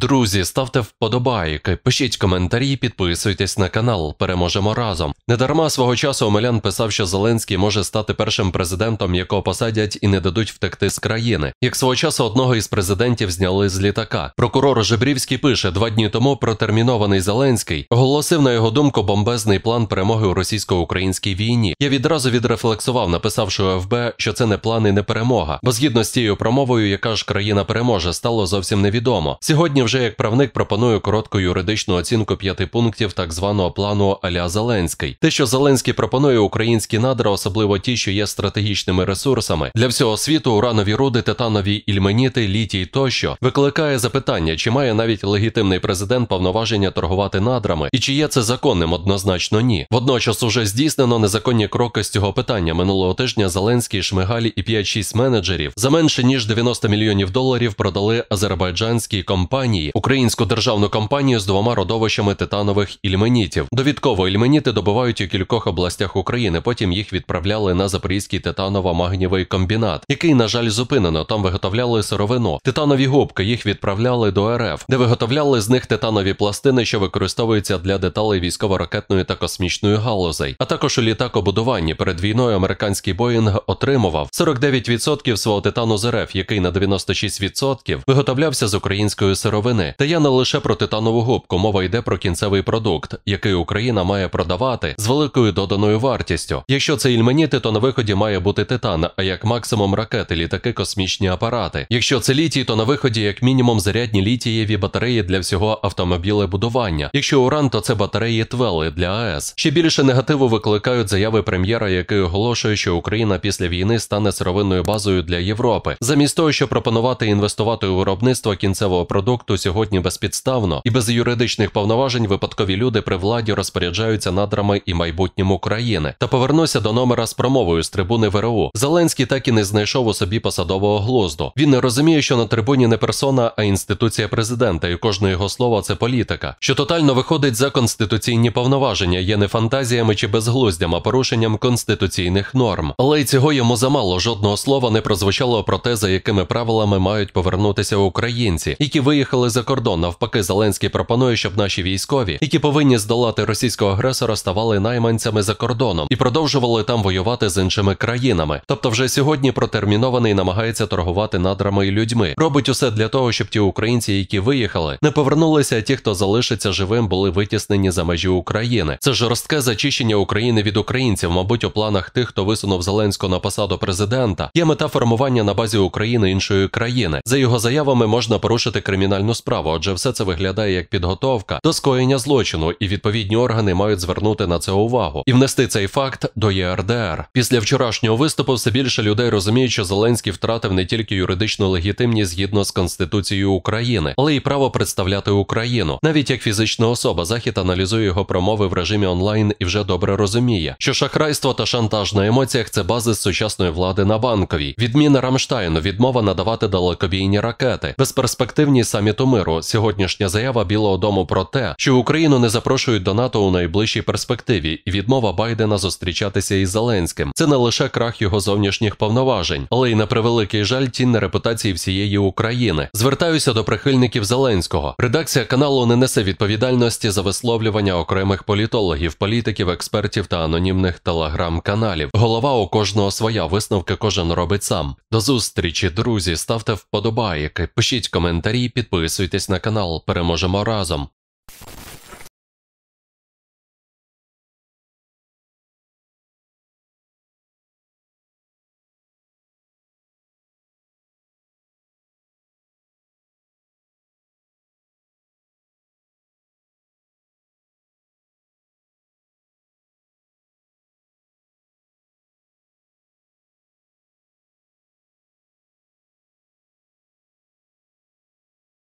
Друзі, ставте вподобайки, пишіть коментарі, підписуйтесь на канал, переможемо разом. Недарма свого часу Омелян писав, що Зеленський може стати першим президентом, якого посадять і не дадуть втекти з країни. Як свого часу одного із президентів зняли з літака. Прокурор Жебрівський пише два дні тому протермінований Зеленський оголосив на його думку бомбезний план перемоги у російсько-українській війні. Я відразу відрефлексував, написавши ОФБ, що це не план і не перемога, бо згідно з цією промовою, яка ж країна переможе, стало зовсім невідомо. Сьогодні вже як правник пропоную коротку юридичну оцінку п'яти пунктів так званого плану Аля Зеленський. Те, що Зеленський пропонує українські надра, особливо ті, що є стратегічними ресурсами для всього світу, уранові руди, титанові ільменіти, літій тощо викликає запитання, чи має навіть легітимний президент повноваження торгувати надрами, і чи є це законним однозначно ні. Водночас уже здійснено незаконні кроки з цього питання минулого тижня. Зеленський, Шмигалі і 5-6 менеджерів за менше ніж 90 мільйонів доларів продали азербайджанській компанії. Ірпені, українську державну компанію з двома родовищами титанових ільменітів. Довідково ільменіти добувають у кількох областях України. Потім їх відправляли на Запорізький титаново-магнієвий комбінат, який, на жаль, зупинено. Там виготовляли сировину. Титанові губки їх відправляли до РФ, де виготовляли з них титанові пластини, що використовуються для деталей військово-ракетної та космічної галузей. А також у літакобудуванні перед війною американський Боїнг отримував 49% свого титану з РФ, який на 96% виготовлявся з української сировини сировини. Та я не лише про титанову губку, мова йде про кінцевий продукт, який Україна має продавати з великою доданою вартістю. Якщо це ільменіти, то на виході має бути титан, а як максимум ракети, літаки, космічні апарати. Якщо це літій, то на виході, як мінімум, зарядні літієві батареї для всього автомобілебудування. Якщо уран, то це батареї твели для АЕС. Ще більше негативу викликають заяви прем'єра, який оголошує, що Україна після війни стане сировинною базою для Європи, замість того, щоб пропонувати інвестувати у виробництво кінцевого продукту сьогодні безпідставно і без юридичних повноважень випадкові люди при владі розпоряджаються надрами і майбутнім України. Та повернуся до номера з промовою з трибуни ВРУ. Зеленський так і не знайшов у собі посадового глузду. Він не розуміє, що на трибуні не персона, а інституція президента, і кожне його слово це політика, що тотально виходить за конституційні повноваження, є не фантазіями чи безглуздям, а порушенням конституційних норм. Але й цього йому замало жодного слова не прозвучало про те, за якими правилами мають повернутися українці, які виїхали за кордон. Навпаки, Зеленський пропонує, щоб наші військові, які повинні здолати російського агресора, ставали найманцями за кордоном і продовжували там воювати з іншими країнами. Тобто, вже сьогодні протермінований намагається торгувати надрами і людьми. Робить усе для того, щоб ті українці, які виїхали, не повернулися. а Ті, хто залишиться живим, були витіснені за межі України. Це жорстке зачищення України від українців, мабуть, у планах тих, хто висунув Зеленського на посаду президента. Є мета формування на базі України іншої країни. За його заявами можна порушити кримінальну справу, адже все це виглядає як підготовка до скоєння злочину, і відповідні органи мають звернути на це увагу і внести цей факт до ЄРДР. Після вчорашнього виступу все більше людей розуміють, що Зеленський втратив не тільки юридичну легітимність згідно з Конституцією України, але й право представляти Україну, навіть як фізична особа. Захід аналізує його промови в режимі онлайн і вже добре розуміє, що шахрайство та шантаж на емоціях це базис сучасної влади на банковій, відміна Рамштайну, відмова надавати далекобійні ракети, безперспективні самі саміту миру. Сьогоднішня заява Білого Дому про те, що Україну не запрошують до НАТО у найближчій перспективі, і відмова Байдена зустрічатися із Зеленським. Це не лише крах його зовнішніх повноважень, але й на превеликий жаль тінь на репутації всієї України. Звертаюся до прихильників Зеленського. Редакція каналу не несе відповідальності за висловлювання окремих політологів, політиків, експертів та анонімних телеграм-каналів. Голова у кожного своя висновки кожен робить сам. До зустрічі, друзі, ставте вподобайки, пишіть коментарі, підписуйтесь. Підписуйтесь на канал, переможемо разом.